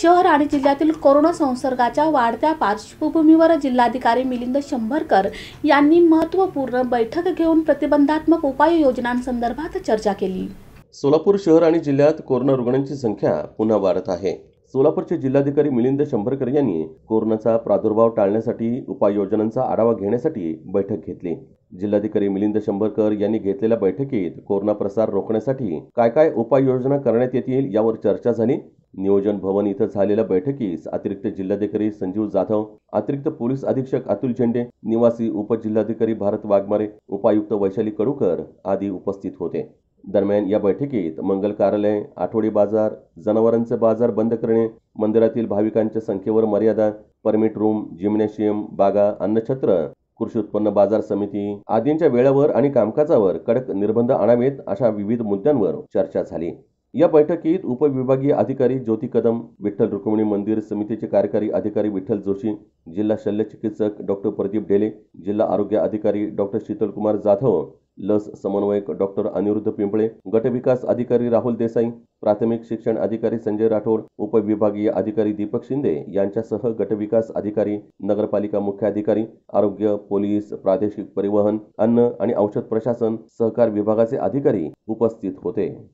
शहर आणि जिल्ह्यातील कोरोना संसर्गाच्या वाढत्या पार्श्वभूमीवर जिल्हाधिकारी मिलिंद शंभरकर यांनी महत्त्वपूर्ण बैठक घेऊन प्रतिबंधात्मक उपाययोजनांसंदर्भात चर्चा केली सोलापूर शहर आणि जिल्ह्यात कोरोना रुग्णांची संख्या पुन्हा वाढत आहे सोलापूरचे जिल्हाधिकारी मिलिंद शंभरकर यांनी कोरोनाचा प्रादुर्भाव टाळण्यासाठी उपाययोजनांचा आढावा घेण्यासाठी बैठक घेतली जिल्हाधिकारी मिलिंद शंभरकर यांनी घेतलेल्या बैठकीत कोरोना प्रसार रोखण्यासाठी काय काय उपाययोजना करण्यात येतील यावर चर्चा झाली नियोजन भवन इथं झालेल्या बैठकीस अतिरिक्त जिल्हाधिकारी संजीव जाधव अतिरिक्त पोलीस अधीक्षक अतुल झेंडे निवासी उपजिल्हाधिकारी भारत वाघमारे उपायुक्त वैशाली कडूकर आदी उपस्थित होते दरम्यान या बैठकीत मंगल कार्यालय आठवडी बाजार जनावरांचे बाजार बंद करणे मंदिरातील भाविकांच्या संख्येवर मर्यादा परमिट रूम जिम्नॅशियम बागा अन्नछत्र कृषी उत्पन्न बाजार समिती आदींच्या वेळेवर आणि कामकाजावर कडक निर्बंध आणावेत अशा विविध मुद्द्यांवर चर्चा झाली या बैठकीत उपविभागीय अधिकारी ज्योती कदम विठ्ठल रुक्मिणी मंदिर समितीचे कार्यकारी अधिकारी विठ्ठल जोशी जिल्हा शल्य चिकित्सक डॉक्टर प्रदीप ढेले जिल्हा आरोग्य अधिकारी डॉक्टर शीतलकुमार जाधव लस समन्वयक डॉक्टर अनिरुद्ध पिंपळे गटविकास अधिकारी राहुल देसाई प्राथमिक शिक्षण अधिकारी संजय राठोड उपविभागीय अधिकारी दीपक शिंदे यांच्यासह गटविकास अधिकारी नगरपालिका मुख्याधिकारी आरोग्य पोलीस प्रादेशिक परिवहन अन्न आणि औषध प्रशासन सहकार विभागाचे अधिकारी उपस्थित होते